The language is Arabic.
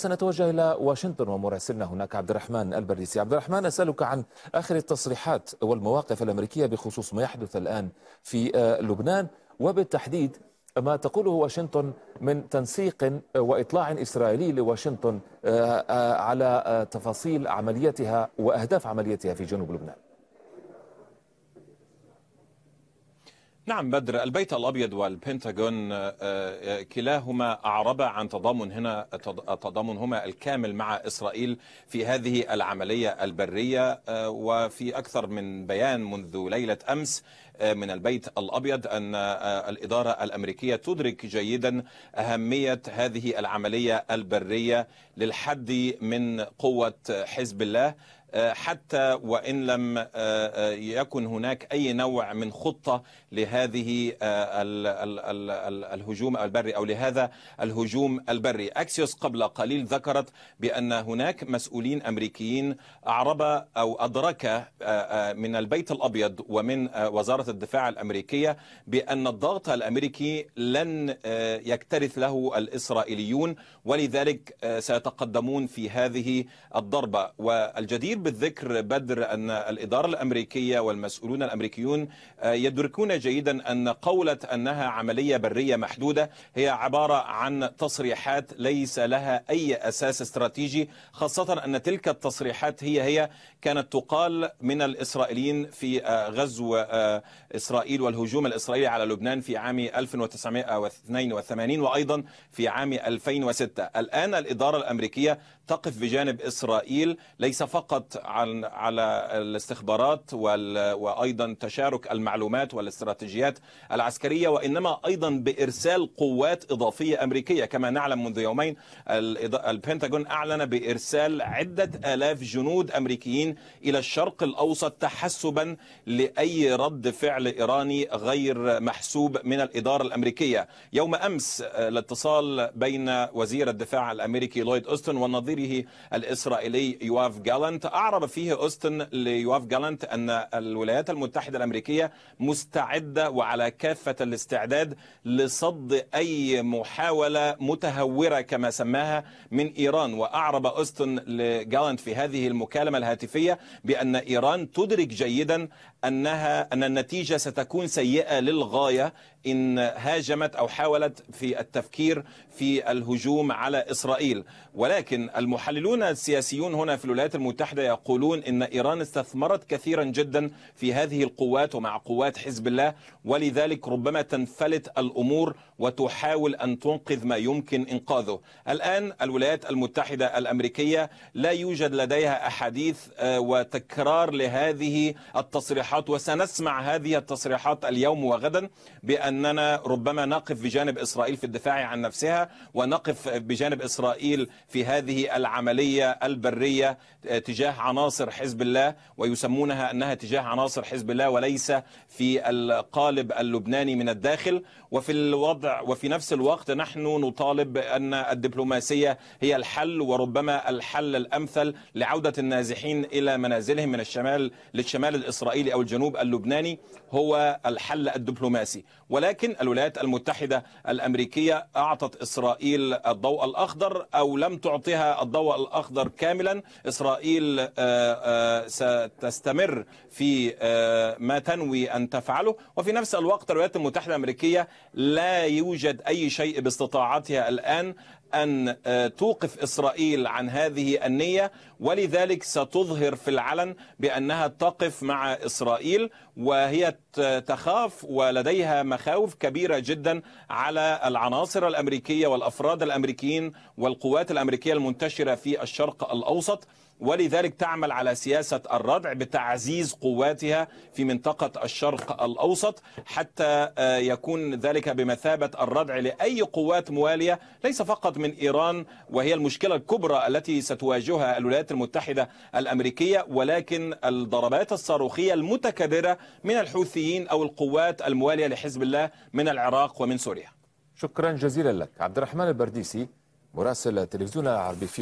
سنتوجه إلى واشنطن ومراسلنا هناك عبد الرحمن البريسي عبد الرحمن أسألك عن آخر التصريحات والمواقف الأمريكية بخصوص ما يحدث الآن في آه، لبنان وبالتحديد ما تقوله واشنطن من تنسيق وإطلاع إسرائيلي لواشنطن آه، آه، على تفاصيل عمليتها وأهداف عمليتها في جنوب لبنان نعم بدر البيت الأبيض والبنتاغون آه، آه، كلاهما أعربا عن تضامن هنا تضامنهما الكامل مع إسرائيل في هذه العملية البرية آه، وفي أكثر من بيان منذ ليلة أمس من البيت الأبيض أن الإدارة الأمريكية تدرك جيدا أهمية هذه العملية البرية للحد من قوة حزب الله آه، حتى وان لم آه، آه، يكن هناك اي نوع من خطه لهذه الهجوم البري او لهذا الهجوم البري اكسيوس قبل قليل ذكرت بان هناك مسؤولين امريكيين اعرب او ادرك من البيت الابيض ومن وزاره الدفاع الامريكيه بان الضغط الامريكي لن يكترث له الاسرائيليون ولذلك سيتقدمون في هذه الضربه والجدير بالذكر بدر أن الإدارة الأمريكية والمسؤولون الأمريكيون آه، يدركون جيدا أن قولة أنها عملية برية محدودة هي عبارة عن تصريحات ليس لها أي أساس استراتيجي خاصة أن تلك التصريحات هي هي كانت تقال من الإسرائيليين في آه، غزو آه، إسرائيل والهجوم الإسرائيلي على لبنان في عام 1982 وأيضا في عام 2006 الآن الإدارة الأمريكية تقف بجانب إسرائيل ليس فقط فقط عن على الاستخبارات وايضا تشارك المعلومات والاستراتيجيات العسكريه وانما ايضا بارسال قوات اضافيه امريكيه كما نعلم منذ يومين البنتاغون اعلن بارسال عده الاف جنود امريكيين الى الشرق الاوسط تحسبا لاي رد فعل ايراني غير محسوب من الاداره الامريكيه يوم امس آه، الاتصال بين وزير الدفاع الامريكي لويد اوستن ونظيره الاسرائيلي يواف جالانت أعرب فيه أوستن ليواف جالانت أن الولايات المتحدة الأمريكية مستعدة وعلى كافة الاستعداد لصد أي محاولة متهورة كما سماها من إيران وأعرب أوستن لجالانت في هذه المكالمة الهاتفية بأن إيران تدرك جيدا أنها أن النتيجة ستكون سيئة للغاية إن هاجمت أو حاولت في التفكير في الهجوم على إسرائيل ولكن المحللون السياسيون هنا في الولايات المتحدة يقولون ان ايران استثمرت كثيرا جدا في هذه القوات ومع قوات حزب الله ولذلك ربما تنفلت الامور وتحاول ان تنقذ ما يمكن انقاذه. الان الولايات المتحده الامريكيه لا يوجد لديها احاديث آه، وتكرار لهذه التصريحات وسنسمع هذه التصريحات اليوم وغدا باننا ربما نقف بجانب اسرائيل في الدفاع عن نفسها ونقف بجانب اسرائيل في هذه العمليه البريه آه، تجاه عناصر حزب الله ويسمونها أنها تجاه عناصر حزب الله وليس في القالب اللبناني من الداخل وفي الوضع وفي نفس الوقت نحن نطالب أن الدبلوماسية هي الحل وربما الحل الأمثل لعودة النازحين إلى منازلهم من الشمال للشمال الإسرائيلي أو الجنوب اللبناني هو الحل الدبلوماسي ولكن الولايات المتحدة الأمريكية أعطت إسرائيل الضوء الأخضر أو لم تعطيها الضوء الأخضر كاملا إسرائيل ستستمر في آه، ما تنوي أن تفعله وفي نفس الوقت الولايات المتحدة الأمريكية لا يوجد أي شيء باستطاعتها الآن أن آه، توقف إسرائيل عن هذه النية ولذلك ستظهر في العلن بأنها تقف مع إسرائيل وهي تخاف ولديها مخاوف كبيرة جدا على العناصر الأمريكية والأفراد الأمريكيين والقوات الأمريكية المنتشرة في الشرق الأوسط ولذلك تعمل على سياسة الردع بتعزيز قواتها في منطقة الشرق الأوسط حتى آه، يكون ذلك بمثابة الردع لأي قوات موالية ليس فقط من إيران وهي المشكلة الكبرى التي ستواجهها الولايات المتحدة الأمريكية ولكن الضربات الصاروخية المتكررة من الحوثيين أو القوات الموالية لحزب الله من العراق ومن سوريا شكرا جزيلا لك عبد الرحمن البرديسي مراسل تلفزيون العربي في